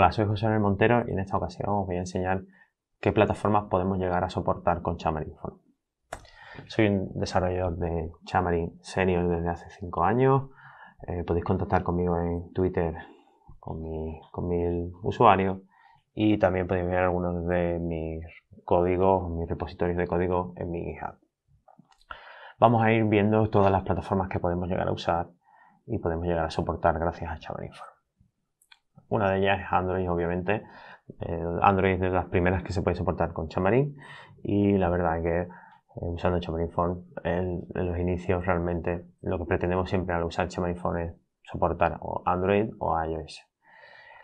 Hola, soy José Manuel Montero y en esta ocasión os voy a enseñar qué plataformas podemos llegar a soportar con Xamarin Soy un desarrollador de Xamarin Senior desde hace 5 años. Eh, podéis contactar conmigo en Twitter con mi, usuario y también podéis ver algunos de mis códigos, mis repositorios de código en mi GitHub. Vamos a ir viendo todas las plataformas que podemos llegar a usar y podemos llegar a soportar gracias a Xamarin una de ellas es Android, obviamente. Android es de las primeras que se puede soportar con Xamarin y la verdad es que eh, usando Xamarin Phone en los inicios realmente lo que pretendemos siempre al usar Xamarin Phone es soportar o Android o iOS.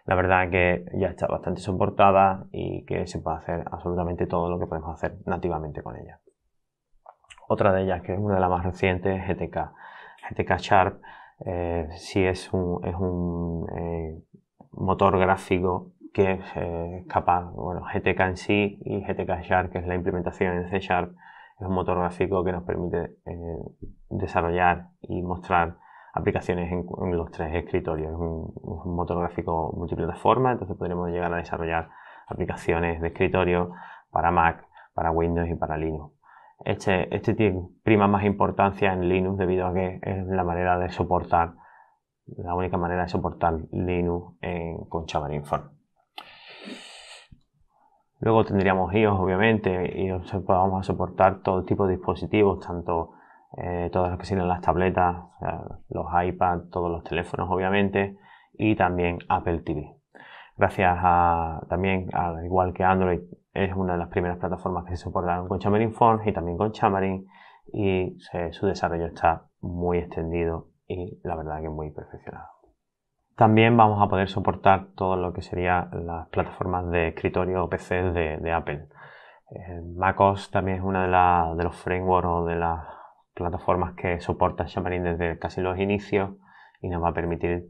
La verdad que ya está bastante soportada y que se puede hacer absolutamente todo lo que podemos hacer nativamente con ella. Otra de ellas, que es una de las más recientes, es GTK. GTK Sharp eh, sí es un, eh, motor gráfico que es eh, capaz, bueno, GTK en sí y GTK Sharp, que es la implementación en C Sharp, es un motor gráfico que nos permite eh, desarrollar y mostrar aplicaciones en, los tres escritorios. Es un, motor gráfico multiplataforma, entonces podremos llegar a desarrollar aplicaciones de escritorio para Mac, para Windows y para Linux. Este, este tiene prima más importancia en Linux debido a que es la manera de soportar la única manera de soportar Linux con con Xamarin.Form. Luego tendríamos IOS, obviamente, y vamos a soportar todo tipo de dispositivos, tanto todas eh, todos los que sirven las tabletas, los iPads, todos los teléfonos, obviamente, y también Apple TV. Gracias a, también, al igual que Android, es una de las primeras plataformas que se soportaron con Xamarin y también con Xamarin, y su desarrollo está muy extendido y la verdad que muy perfeccionado. También vamos a poder soportar todo lo que serían las plataformas de escritorio o PC de, Apple. Eh, MacOS también es una de, las de los frameworks o de las plataformas que soporta Xamarin desde casi los inicios y nos va a permitir eh,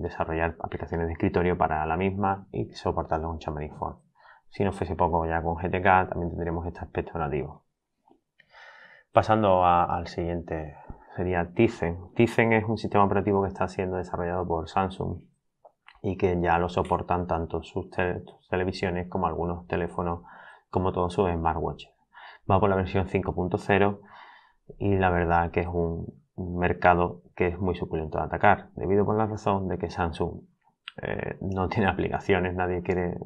desarrollar aplicaciones de escritorio para la misma y soportarlo con Xamarin Phone. Si no fuese poco ya con GTK también tendremos este aspecto nativo. Pasando al siguiente sería Tizen. Tizen es un sistema operativo que está siendo desarrollado por Samsung y que ya lo soportan tanto sus, televisiones como algunos teléfonos, como todos sus smartwatches. Va por la versión 5.0 y la verdad que es un mercado que es muy suculento de atacar, debido por la razón de que Samsung eh, no tiene aplicaciones, nadie quiere eh,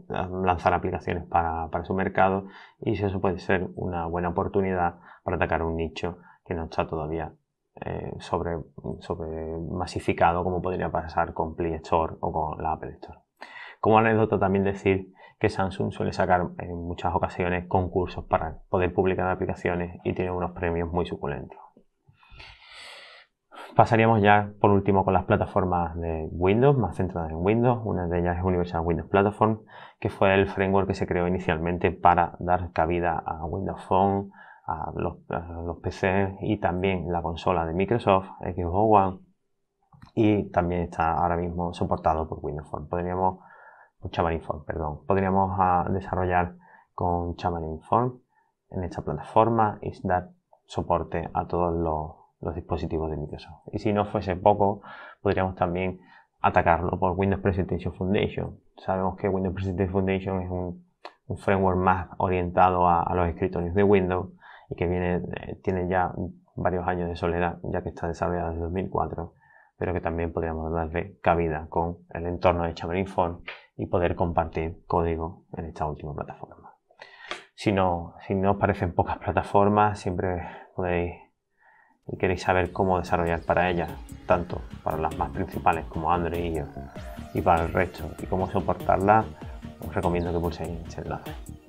lanzar aplicaciones para, para, su mercado y eso puede ser una buena oportunidad para atacar un nicho que no está todavía eh, sobre, sobre, masificado como podría pasar con Play Store o con la Apple Store. Como anécdota también decir que Samsung suele sacar en muchas ocasiones concursos para poder publicar aplicaciones y tiene unos premios muy suculentos. Pasaríamos ya por último con las plataformas de Windows, más centradas en Windows. Una de ellas es Universal Windows Platform, que fue el framework que se creó inicialmente para dar cabida a Windows Phone, a los, PCs y también la consola de Microsoft, Xbox One, y también está ahora mismo soportado por Windows Podríamos, perdón, podríamos ah, desarrollar con Xamarin Form en esta plataforma y dar soporte a todos los, dispositivos de Microsoft. Y si no fuese poco, podríamos también atacarlo por Windows Presentation Foundation. Sabemos que Windows Presentation Foundation es un, framework más orientado a, a, los escritorios de Windows y que viene, eh, tiene ya varios años de soledad, ya que está desarrollada desde 2004, pero que también podríamos darle cabida con el entorno de Xamarin Forms y poder compartir código en esta última plataforma. Si no, si os parecen pocas plataformas, siempre podéis y queréis saber cómo desarrollar para ellas, tanto para las más principales como Android y y para el resto, y cómo soportarlas, os recomiendo que pulséis en este enlace.